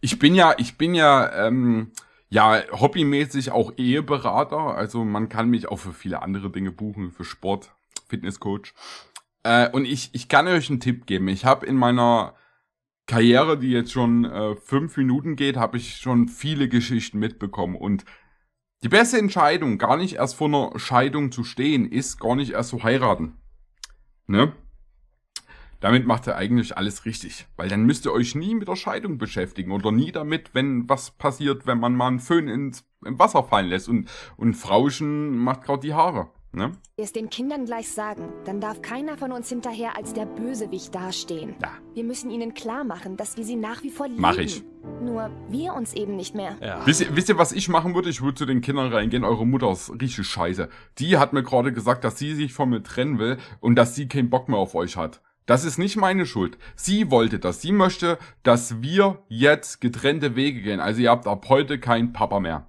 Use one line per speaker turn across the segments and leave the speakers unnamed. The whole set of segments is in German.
Ich bin ja, ich bin ja, ähm, ja, hobbymäßig auch Eheberater. Also man kann mich auch für viele andere Dinge buchen, für Sport, Fitnesscoach. Äh, und ich, ich kann euch einen Tipp geben. Ich habe in meiner Karriere, die jetzt schon äh, fünf Minuten geht, habe ich schon viele Geschichten mitbekommen. Und die beste Entscheidung, gar nicht erst vor einer Scheidung zu stehen, ist gar nicht erst zu heiraten. Ne? Damit macht ihr eigentlich alles richtig, weil dann müsst ihr euch nie mit der Scheidung beschäftigen oder nie damit, wenn was passiert, wenn man mal einen Föhn ins, im Wasser fallen lässt und, und Frauschen macht gerade die Haare. Ne?
Es den Kindern gleich sagen, dann darf keiner von uns hinterher als der Bösewicht dastehen. Ja. Wir müssen ihnen klar machen, dass wir sie nach wie vor lieben. Mach ich. Nur wir uns eben nicht mehr. Ja.
Wisst, ihr, wisst ihr, was ich machen würde? Ich würde zu den Kindern reingehen. Eure Mutter ist richtig scheiße. Die hat mir gerade gesagt, dass sie sich von mir trennen will und dass sie keinen Bock mehr auf euch hat. Das ist nicht meine Schuld. Sie wollte das. Sie möchte, dass wir jetzt getrennte Wege gehen. Also ihr habt ab heute keinen Papa mehr.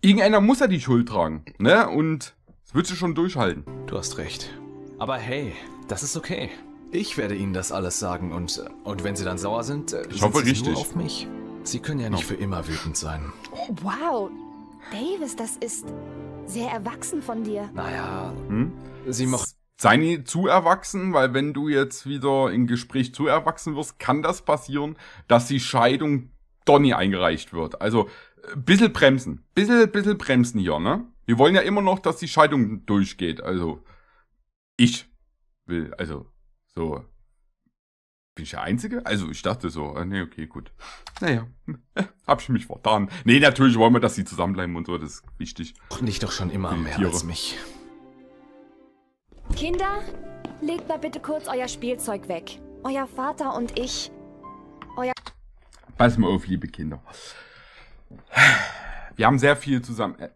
Irgendeiner muss ja die Schuld tragen, ne? Und das wird sie schon durchhalten. Du hast recht. Aber hey, das ist okay. Ich werde ihnen das alles sagen und, äh, und wenn sie dann sauer sind, äh, ich sind sie richtig. nur auf mich. Sie können ja nicht für immer wütend sein.
Wow, Davis, das ist sehr erwachsen von dir.
Naja, hm? sie macht sei nie zu erwachsen, weil wenn du jetzt wieder im Gespräch zu erwachsen wirst, kann das passieren, dass die Scheidung Donny eingereicht wird. Also äh, bissel bremsen, bissel bissel bremsen hier, ne? Wir wollen ja immer noch, dass die Scheidung durchgeht. Also ich will, also so bin ich der Einzige? Also ich dachte so, ah, nee, okay, gut. Naja, hab ich mich vertan. Nee, natürlich wollen wir, dass sie zusammenbleiben und so, das ist wichtig. Und ich doch schon immer mehr als mich.
Kinder, legt mal bitte kurz euer Spielzeug weg. Euer Vater und ich. Euer.
Pass mal auf, liebe Kinder. Wir haben sehr viel zusammen, äh,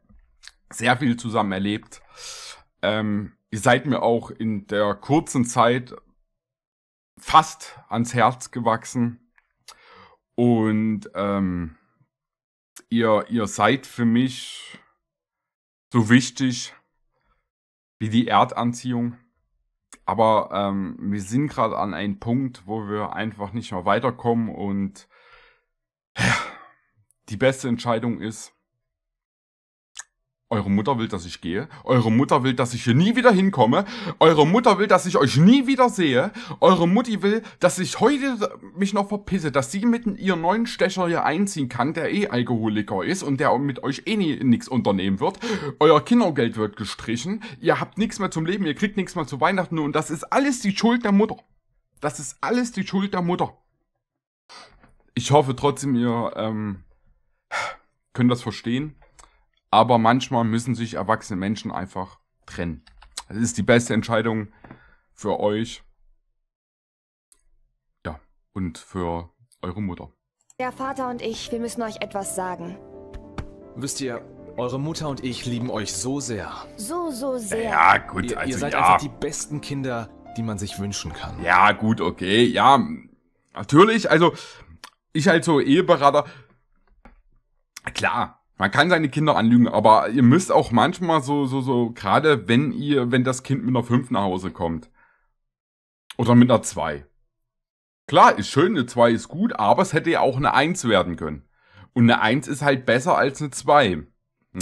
sehr viel zusammen erlebt. Ähm, ihr seid mir auch in der kurzen Zeit fast ans Herz gewachsen. Und ähm, ihr, ihr seid für mich so wichtig, wie die Erdanziehung. Aber ähm, wir sind gerade an einem Punkt, wo wir einfach nicht mehr weiterkommen und ja, die beste Entscheidung ist, eure Mutter will, dass ich gehe. Eure Mutter will, dass ich hier nie wieder hinkomme. Eure Mutter will, dass ich euch nie wieder sehe. Eure Mutti will, dass ich heute mich noch verpisse, dass sie mit ihrem neuen Stecher hier einziehen kann, der eh Alkoholiker ist und der mit euch eh nie, nix unternehmen wird. Euer Kindergeld wird gestrichen. Ihr habt nichts mehr zum Leben. Ihr kriegt nichts mehr zu Weihnachten. Und das ist alles die Schuld der Mutter. Das ist alles die Schuld der Mutter. Ich hoffe trotzdem, ihr ähm, könnt das verstehen aber manchmal müssen sich erwachsene Menschen einfach trennen. Das ist die beste Entscheidung für euch. Ja, und für eure Mutter.
Der Vater und ich, wir müssen euch etwas sagen.
Wisst ihr, eure Mutter und ich lieben euch so sehr.
So, so sehr. Ja, gut, ihr, also ihr seid ja. einfach die
besten Kinder, die man sich wünschen kann. Ja, gut, okay, ja. Natürlich, also ich halt so Eheberater, klar, man kann seine Kinder anlügen, aber ihr müsst auch manchmal so, so, so, gerade wenn ihr, wenn das Kind mit einer 5 nach Hause kommt. Oder mit einer 2. Klar, ist schön, eine 2 ist gut, aber es hätte ja auch eine 1 werden können. Und eine 1 ist halt besser als eine 2.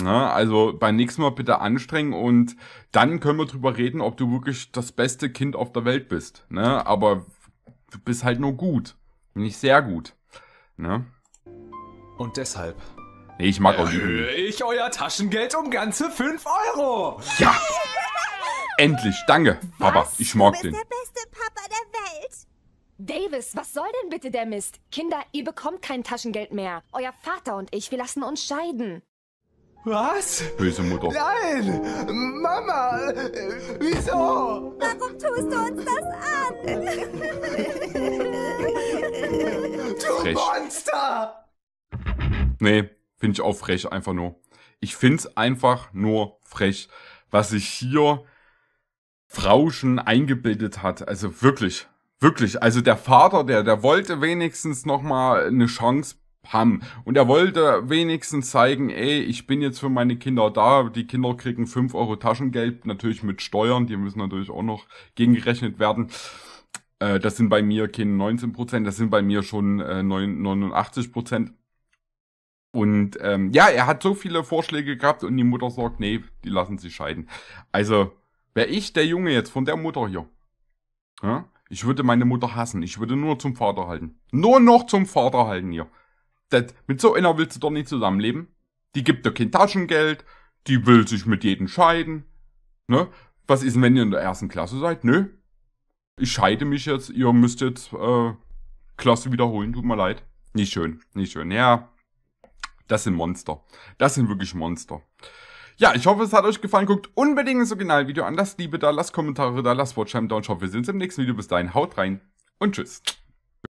Ja, also beim nächsten Mal bitte anstrengen und dann können wir drüber reden, ob du wirklich das beste Kind auf der Welt bist. Ne? Aber du bist halt nur gut. Nicht sehr gut. Ne? Und deshalb Nee, ich mag Erhöhe auch äh, Lügen. ich euer Taschengeld um ganze 5
Euro. Ja.
Endlich, danke, was? Papa. Ich mag den. Du bist den. der beste Papa der
Welt. Davis, was soll denn bitte der Mist? Kinder, ihr bekommt kein Taschengeld mehr. Euer Vater und ich, wir lassen uns scheiden. Was? Böse Mutter. Nein! Mama!
Wieso?
Warum tust du uns das
an? du Frech. Monster! Nee, Finde ich auch frech, einfach nur. Ich find's einfach nur frech, was sich hier Frauschen eingebildet hat. Also wirklich, wirklich. Also der Vater, der, der wollte wenigstens nochmal eine Chance haben. Und er wollte wenigstens zeigen, ey, ich bin jetzt für meine Kinder da. Die Kinder kriegen fünf Euro Taschengeld, natürlich mit Steuern, die müssen natürlich auch noch gegengerechnet werden. Äh, das sind bei mir keine 19%, das sind bei mir schon äh, 89%. Und ähm, ja, er hat so viele Vorschläge gehabt und die Mutter sagt, nee, die lassen sich scheiden. Also, wäre ich der Junge jetzt von der Mutter hier, ja, ich würde meine Mutter hassen. Ich würde nur zum Vater halten. Nur noch zum Vater halten hier. Das, mit so einer willst du doch nicht zusammenleben. Die gibt dir kein Taschengeld, die will sich mit jedem scheiden. Ne? Was ist denn, wenn ihr in der ersten Klasse seid? Nö. Ich scheide mich jetzt, ihr müsst jetzt äh, Klasse wiederholen, tut mir leid. Nicht schön, nicht schön. Ja, das sind Monster. Das sind wirklich Monster. Ja, ich hoffe, es hat euch gefallen. Guckt unbedingt das Originalvideo an. Lasst Liebe da, lasst Kommentare da, lasst Watchtime da. Und ich hoffe, wir sehen uns im nächsten Video. Bis dahin, haut rein und tschüss.